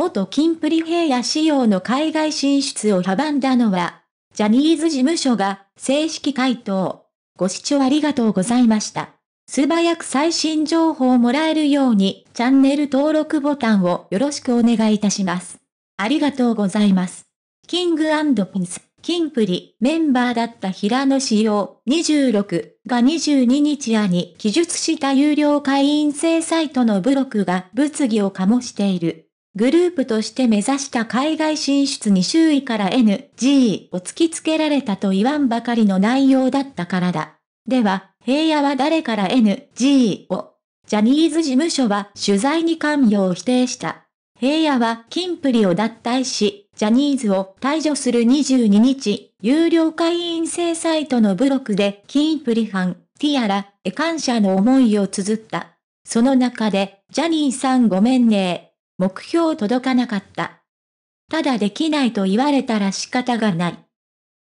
元金プリ平野仕様の海外進出を阻んだのは、ジャニーズ事務所が正式回答。ご視聴ありがとうございました。素早く最新情報をもらえるようにチャンネル登録ボタンをよろしくお願いいたします。ありがとうございます。キングピンス、キンプリメンバーだった平野仕様26が22日夜に記述した有料会員制サイトのブログが物議を醸している。グループとして目指した海外進出に周囲から NG を突きつけられたと言わんばかりの内容だったからだ。では、平野は誰から NG をジャニーズ事務所は取材に関与を否定した。平野は金プリを脱退し、ジャニーズを退場する22日、有料会員制サイトのブログで金プリファン、ティアラへ感謝の思いを綴った。その中で、ジャニーさんごめんね目標届かなかった。ただできないと言われたら仕方がない。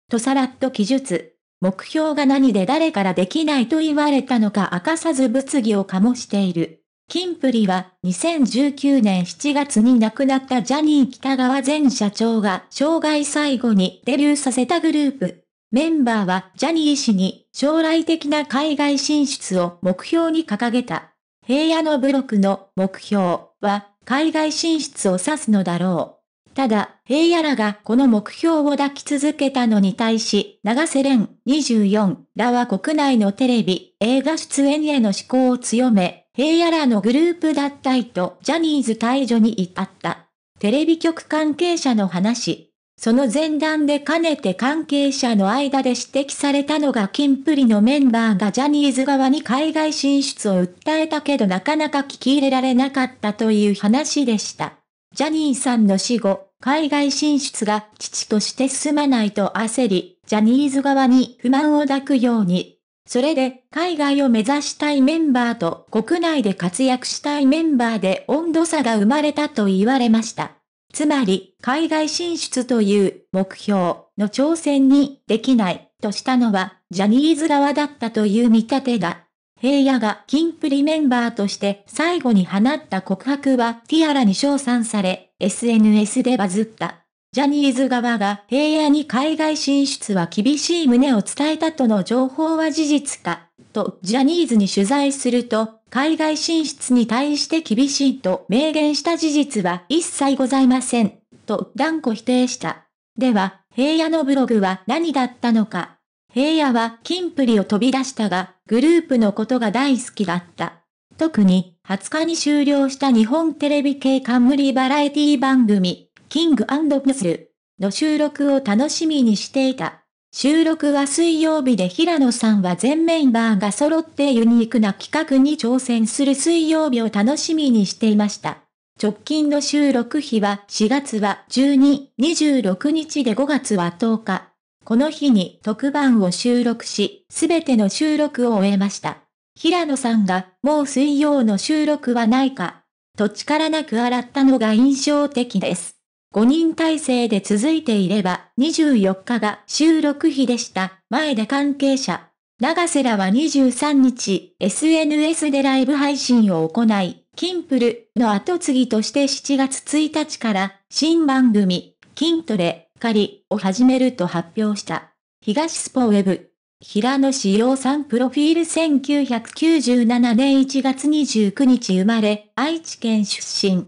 とさらっと記述。目標が何で誰からできないと言われたのか明かさず物議を醸している。キンプリは2019年7月に亡くなったジャニー北川前社長が生涯最後にデビューさせたグループ。メンバーはジャニー氏に将来的な海外進出を目標に掲げた。平野のブロックの目標。は海外進出を指すのだろう。ただ、平野らがこの目標を抱き続けたのに対し、長瀬廉24らは国内のテレビ、映画出演への思考を強め、平野らのグループ脱退とジャニーズ退場に至った。テレビ局関係者の話、その前段でかねて関係者の間で指摘されたのがキンプリのメンバーがジャニーズ側に海外進出を訴えたけどなかなか聞き入れられなかったという話でした。ジャニーさんの死後、海外進出が父として進まないと焦り、ジャニーズ側に不満を抱くように。それで、海外を目指したいメンバーと国内で活躍したいメンバーで温度差が生まれたと言われました。つまり、海外進出という目標の挑戦にできないとしたのは、ジャニーズ側だったという見立てだ。平野がキンプリメンバーとして最後に放った告白はティアラに称賛され、SNS でバズった。ジャニーズ側が平野に海外進出は厳しい旨を伝えたとの情報は事実か、とジャニーズに取材すると、海外進出に対して厳しいと明言した事実は一切ございません、と断固否定した。では、平野のブログは何だったのか。平野は金プリを飛び出したが、グループのことが大好きだった。特に、20日に終了した日本テレビ系冠バラエティ番組、キングプスルの収録を楽しみにしていた。収録は水曜日で平野さんは全メンバーが揃ってユニークな企画に挑戦する水曜日を楽しみにしていました。直近の収録日は4月は12、26日で5月は10日。この日に特番を収録し、すべての収録を終えました。平野さんが、もう水曜の収録はないか、と力なく洗ったのが印象的です。5人体制で続いていれば、24日が収録日でした。前で関係者。長瀬らは23日、SNS でライブ配信を行い、キンプルの後継ぎとして7月1日から新番組、筋トレ、狩りを始めると発表した。東スポウェブ。平野志陽さんプロフィール1997年1月29日生まれ、愛知県出身。